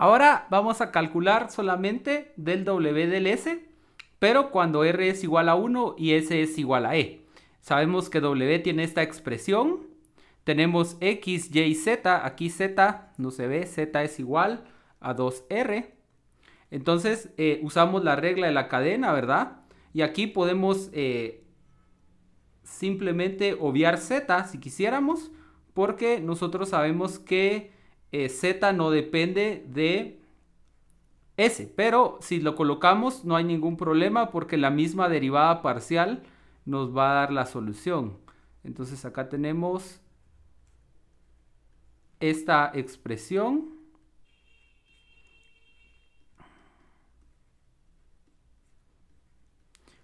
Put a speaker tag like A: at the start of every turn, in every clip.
A: Ahora vamos a calcular solamente del W del S, pero cuando R es igual a 1 y S es igual a E. Sabemos que W tiene esta expresión. Tenemos X, Y, Z. Aquí Z no se ve. Z es igual a 2R. Entonces eh, usamos la regla de la cadena, ¿verdad? Y aquí podemos eh, simplemente obviar Z si quisiéramos, porque nosotros sabemos que eh, z no depende de S, pero si lo colocamos no hay ningún problema porque la misma derivada parcial nos va a dar la solución. Entonces acá tenemos esta expresión.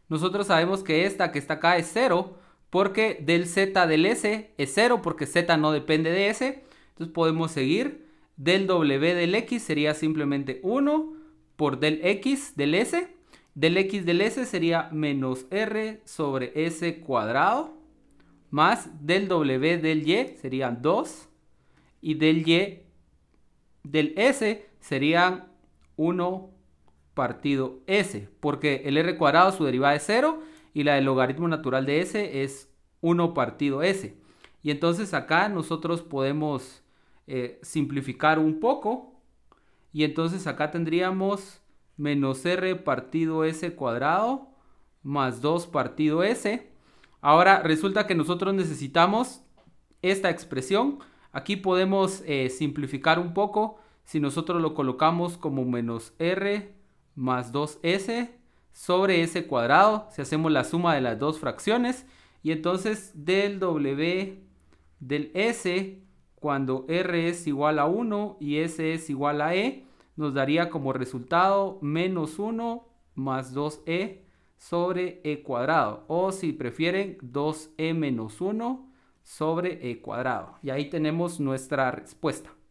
A: Nosotros sabemos que esta que está acá es 0 porque del z del s es 0 porque z no depende de s entonces podemos seguir. Del W del X sería simplemente 1 por del X del S. Del X del S sería menos R sobre S cuadrado. Más del W del Y serían 2. Y del Y del S serían 1 partido S. Porque el R cuadrado su derivada es 0. Y la del logaritmo natural de S es 1 partido S. Y entonces acá nosotros podemos eh, simplificar un poco. Y entonces acá tendríamos menos r partido s cuadrado más 2 partido s. Ahora resulta que nosotros necesitamos esta expresión. Aquí podemos eh, simplificar un poco si nosotros lo colocamos como menos r más 2s sobre s cuadrado. Si hacemos la suma de las dos fracciones y entonces del w del s cuando R es igual a 1 y S es igual a E, nos daría como resultado menos 1 más 2E sobre E cuadrado. O si prefieren, 2E menos 1 sobre E cuadrado. Y ahí tenemos nuestra respuesta.